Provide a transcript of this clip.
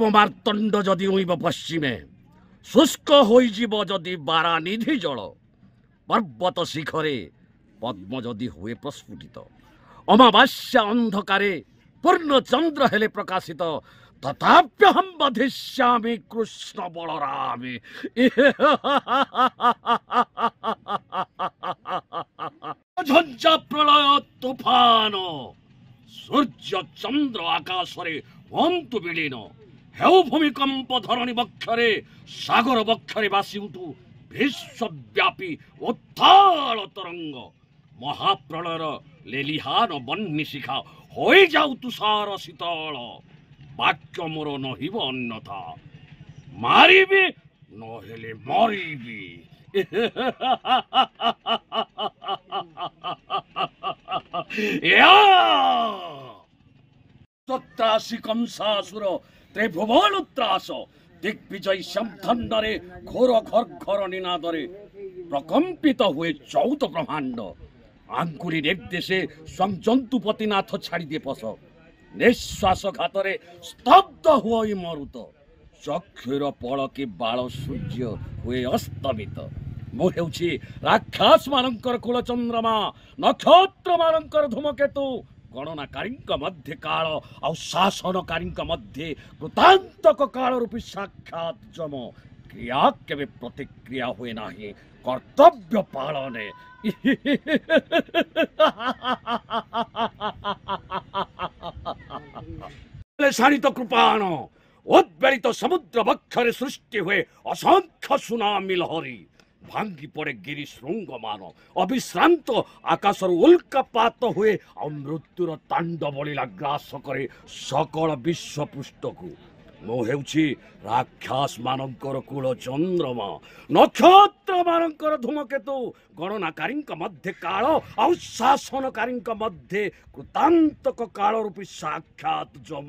তোমার মার্তণ্ড যদি উইব পশ্চিমে শুষ্ক হইযিব যদি বারানিধি জল পর্বত শিখরে পদ্ম যদি হুয়ে প্রস্ফুটিত অমাবাস্যা অন্ধকারে পূর্ণ চন্দ্র হেলে প্রকাশিত তথাপ্যহম বধিষ্যামি কৃষ্ণ বলরামি ঝঞ্ঝা প্রলয় তুফান সূর্য চন্দ্র আকাশরে হন্তু বিলীন হেউ ভূমিকম্প ধরণী বক্ষরে সাগর বক্ষরে বাসি উঠু বিশ্বব্যাপী উত্তাল তরঙ্গ মহাপ্রলয়র লেলিহান বহ্নিশিখা হয়ে যাও তুষার শীতল বাক্য মোর নহিব অন্যথা মারিবি নহলে মরিবি Yeah! কত্রাসি কংসাসুর ত্রিভুবন উত্রাস দিগ্বিজয় শব্দণ্ডরে ঘোর ঘর ঘর নিনাদরে প্রকম্পিত হয়ে চৌত ব্রহ্মাণ্ড আঙ্কুরি নির্দেশে স্বয়ং জন্তুপতিনাথ ছাড়ি দিয়ে পশ নিঃশ্বাসঘাতরে স্তব্ধ হয়ে মরুত চক্ষুর পলকে বাল সূর্য হুয়ে অস্তমিত ମୁଁ ହେଉଛି ରାକ୍ଷସ ମାନଙ୍କର କୁଳଚନ୍ଦ୍ରମା ନକ୍ଷତ୍ର ମାନଙ୍କର ଧୂମକେତୁ গণনাকারীঙ্ক মধ্যে কাল আশাসনকারীঙ্ক মধ্যে কৃতান্তক কালরূপী সাক্ষাৎ যম ক্রিয়া কেবে প্রতিক্রিয়া হুয়ে না কর্তব্য পালনে শানিত কৃপাণ উদ্বেলিত সমুদ্র বক্ষরে সৃষ্টি হয়ে অসংখ্য সুনামি লহরী ଭାଙ୍ଗି ପଡ଼େ ଗିରି ଶୃଙ୍ଗମାନ ଅବିଶ୍ରାନ୍ତ ଆକାଶରୁ ଉଲ୍କାପାତ ହୁଏ ଆଉ ମୃତ୍ୟୁର ତାଣ୍ଡ ବଳିଲା ଗ୍ରାସ କରେ ସକଳ ବିଶ୍ୱପୃଷ୍ଠକୁ ମୁଁ ହେଉଛି ରାକ୍ଷସମାନଙ୍କର କୂଳ ଚନ୍ଦ୍ରମା ନକ୍ଷତ୍ରମାନଙ୍କର ଧୂମକେତୁ ଗଣନାକାରୀଙ୍କ ମଧ୍ୟେ କାଳ ଆଉ ଶାସନକାରୀଙ୍କ ମଧ୍ୟେ କୃତାନ୍ତକ କାଳ ରୂପୀ ସାକ୍ଷାତ ଯମ